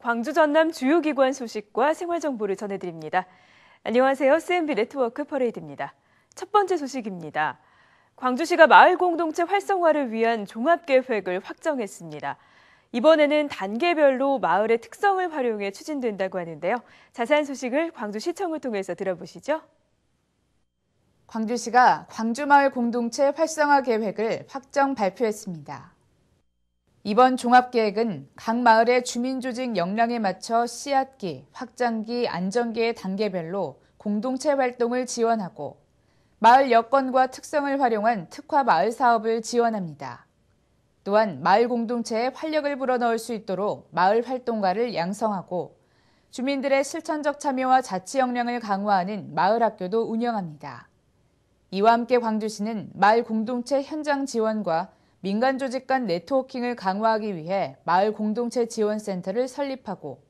광주 전남 주요 기관 소식과 생활 정보를 전해드립니다. 안녕하세요. CMB 네트워크 퍼레이드입니다. 첫 번째 소식입니다. 광주시가 마을 공동체 활성화를 위한 종합계획을 확정했습니다. 이번에는 단계별로 마을의 특성을 활용해 추진된다고 하는데요. 자세한 소식을 광주시청을 통해서 들어보시죠. 광주시가 광주마을 공동체 활성화 계획을 확정 발표했습니다. 이번 종합계획은 각 마을의 주민조직 역량에 맞춰 씨앗기, 확장기, 안정기의 단계별로 공동체 활동을 지원하고 마을 여건과 특성을 활용한 특화 마을 사업을 지원합니다. 또한 마을 공동체에 활력을 불어넣을 수 있도록 마을 활동가를 양성하고 주민들의 실천적 참여와 자치 역량을 강화하는 마을 학교도 운영합니다. 이와 함께 광주시는 마을 공동체 현장 지원과 민간 조직 간 네트워킹을 강화하기 위해 마을 공동체 지원센터를 설립하고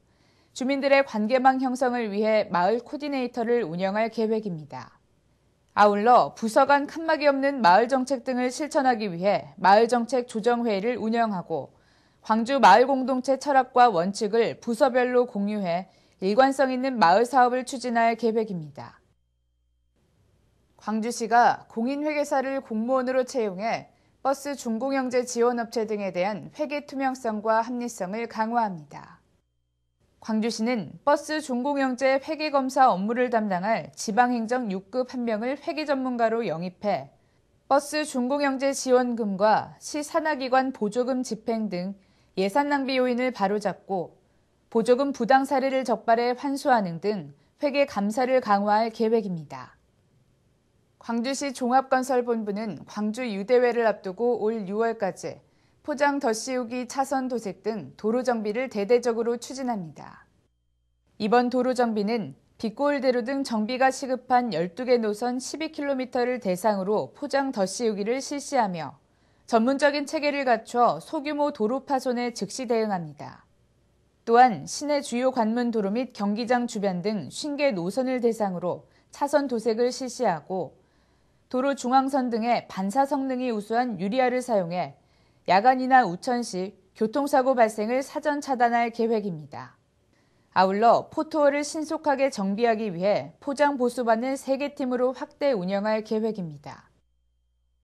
주민들의 관계망 형성을 위해 마을 코디네이터를 운영할 계획입니다. 아울러 부서 간 칸막이 없는 마을 정책 등을 실천하기 위해 마을 정책 조정회의를 운영하고 광주 마을 공동체 철학과 원칙을 부서별로 공유해 일관성 있는 마을 사업을 추진할 계획입니다. 광주시가 공인회계사를 공무원으로 채용해 버스 중공영제 지원업체 등에 대한 회계 투명성과 합리성을 강화합니다. 광주시는 버스 중공영제 회계검사 업무를 담당할 지방행정 6급 한 명을 회계 전문가로 영입해 버스 중공영제 지원금과 시 산하기관 보조금 집행 등 예산 낭비 요인을 바로잡고 보조금 부당 사례를 적발해 환수하는 등 회계 감사를 강화할 계획입니다. 광주시 종합건설본부는 광주 유대회를 앞두고 올 6월까지 포장 덧씌우기 차선 도색 등 도로 정비를 대대적으로 추진합니다. 이번 도로 정비는 빛골대로 등 정비가 시급한 12개 노선 12km를 대상으로 포장 덧씌우기를 실시하며 전문적인 체계를 갖춰 소규모 도로 파손에 즉시 대응합니다. 또한 시내 주요 관문 도로 및 경기장 주변 등 50개 노선을 대상으로 차선 도색을 실시하고 도로 중앙선 등의 반사 성능이 우수한 유리알을 사용해 야간이나 우천시 교통사고 발생을 사전 차단할 계획입니다. 아울러 포토홀을 신속하게 정비하기 위해 포장 보수반는 3개 팀으로 확대 운영할 계획입니다.